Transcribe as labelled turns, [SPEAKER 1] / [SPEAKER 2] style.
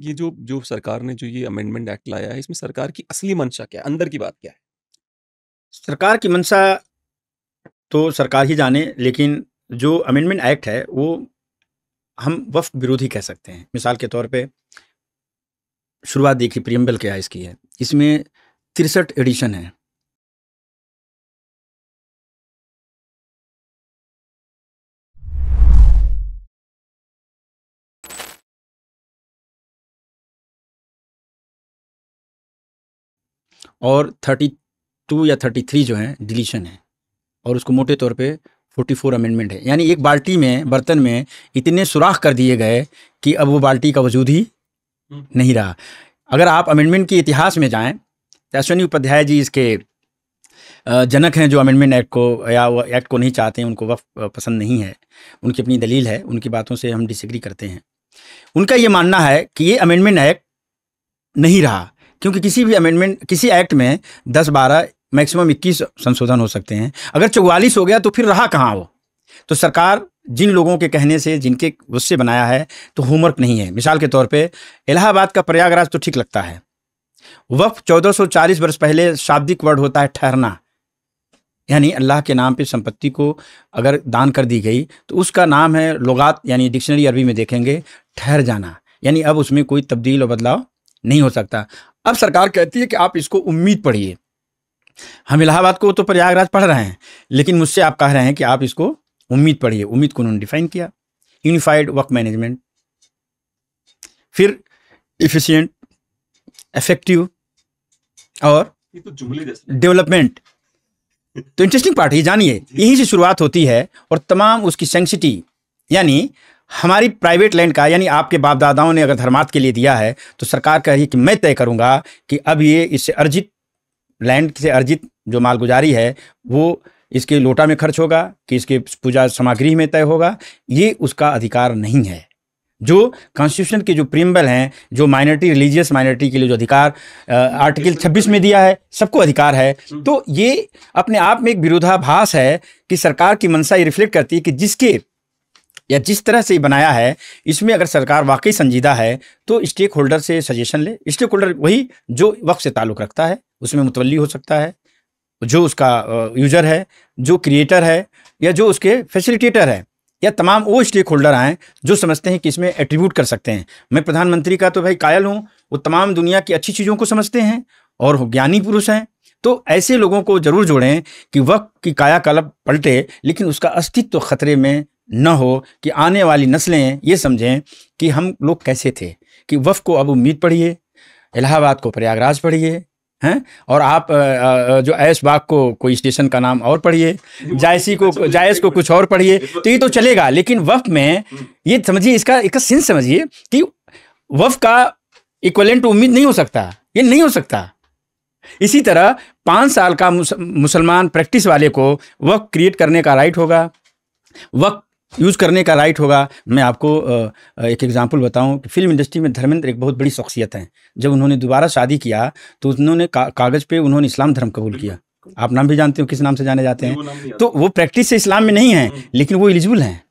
[SPEAKER 1] ये जो जो सरकार ने जो ये अमेंडमेंट एक्ट लाया है इसमें सरकार की असली मंशा क्या है अंदर की बात क्या है सरकार की मंशा तो सरकार ही जाने लेकिन जो अमेंडमेंट एक्ट है वो हम वफ विरोधी कह सकते हैं मिसाल के तौर पे शुरुआत देखिए प्रियम्बल क्या इसकी है इसमें तिरसठ एडिशन है और थर्टी टू या थर्टी थ्री जो है डिलीशन है और उसको मोटे तौर पे फोर्टी फोर अमेंडमेंट है यानी एक बाल्टी में बर्तन में इतने सुराख कर दिए गए कि अब वो बाल्टी का वजूद ही हम्म। नहीं रहा अगर आप अमेंडमेंट के इतिहास में जाएँ तो अश्विनी उपाध्याय जी इसके जनक हैं जो अमेंडमेंट एक्ट को या वो एक्ट को नहीं चाहते हैं उनको वफ पसंद नहीं है उनकी अपनी दलील है उनकी बातों से हम डिसग्री करते हैं उनका ये मानना है कि ये अमेंडमेंट एक्ट नहीं रहा क्योंकि किसी भी अमेंडमेंट किसी एक्ट में दस बारह मैक्सिमम इक्कीस संशोधन हो सकते हैं अगर चौवालीस हो गया तो फिर रहा कहाँ वो तो सरकार जिन लोगों के कहने से जिनके उससे बनाया है तो होमवर्क नहीं है मिसाल के तौर पे इलाहाबाद का प्रयागराज तो ठीक लगता है वक्फ 1440 वर्ष पहले शाब्दिक वर्ड होता है ठहरना यानी अल्लाह के नाम पे संपत्ति को अगर दान कर दी गई तो उसका नाम है लोगात यानी डिक्शनरी अरबी में देखेंगे ठहर जाना यानी अब उसमें कोई तब्दील और बदलाव नहीं हो सकता अब सरकार कहती है कि आप इसको उम्मीद पढ़िए हम इलाहाबाद को तो प्रयागराज पढ़ रहे हैं लेकिन मुझसे आप कह रहे हैं कि आप इसको उम्मीद पढ़िए उम्मीद को उन्होंने डिफाइन किया यूनिफाइड वर्क मैनेजमेंट फिर इफिशियंट इफेक्टिव और डेवलपमेंट तो इंटरेस्टिंग पार्ट तो ये जानिए यहीं से शुरुआत होती है और तमाम उसकी सेंसिटी यानी हमारी प्राइवेट लैंड का यानी आपके बाप दादाओं ने अगर धर्मार्थ के लिए दिया है तो सरकार कह रही है कि मैं तय करूँगा कि अब ये इससे अर्जित लैंड से अर्जित जो मालगुजारी है वो इसके लोटा में खर्च होगा कि इसके पूजा सामग्री में तय होगा ये उसका अधिकार नहीं है जो कॉन्स्टिट्यूशन के जो प्रिम्बल हैं जो माइनॉरिटी रिलीजियस माइनॉरिटी के लिए जो अधिकार आर्टिकल 26 में दिया है सबको अधिकार है तो ये अपने आप में एक विरोधाभास है कि सरकार की मंशा ये रिफ्लेक्ट करती है कि जिसके या जिस तरह से बनाया है इसमें अगर सरकार वाकई संजीदा है तो स्टेक होल्डर से सजेशन ले स्टेक होल्डर वही जो वक्त से ताल्लुक़ रखता है उसमें मुतवली हो सकता है जो उसका यूजर है जो क्रिएटर है या जो उसके फैसिलिटेटर है या तमाम वो स्टेक होल्डर आएँ जो समझते हैं कि इसमें एट्रीब्यूट कर सकते हैं मैं प्रधानमंत्री का तो भाई कायल हूँ वो तमाम दुनिया की अच्छी चीज़ों को समझते हैं और ज्ञानी पुरुष हैं तो ऐसे लोगों को जरूर जोड़ें कि वक्त की कायाकल्प पलटे लेकिन उसका अस्तित्व खतरे में न हो कि आने वाली नस्लें ये समझें कि हम लोग कैसे थे कि वफ़ को अब उम्मीद पढ़िए इलाहाबाद को प्रयागराज पढ़िए हैं और आप जो ऐश बाग को कोई स्टेशन का नाम और पढ़िए जायसी को अच्छा तो जायस को कुछ और पढ़िए तो ये तो चलेगा लेकिन वफ में हम्म। ये समझिए इसका एक सिंस समझिए कि वफ का इक्वलेंट उम्मीद नहीं हो सकता ये नहीं हो सकता इसी तरह पाँच साल का मुसलमान प्रैक्टिस वाले को वक्त क्रिएट करने का राइट होगा वक्त यूज़ करने का राइट होगा मैं आपको एक एग्ज़ाम्पल बताऊं कि फिल्म इंडस्ट्री में धर्मेंद्र एक बहुत बड़ी शख्सियत हैं जब उन्होंने दोबारा शादी किया तो उन्होंने का, कागज़ पे उन्होंने इस्लाम धर्म कबूल किया आप नाम भी जानते हो किस नाम से जाने जाते हैं तो वो प्रैक्टिस से इस्लाम में नहीं है हम्म। लेकिन वो एलिजिबल हैं